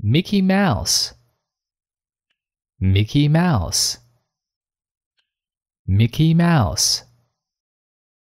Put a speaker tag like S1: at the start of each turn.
S1: Mickey Mouse, Mickey Mouse, Mickey Mouse.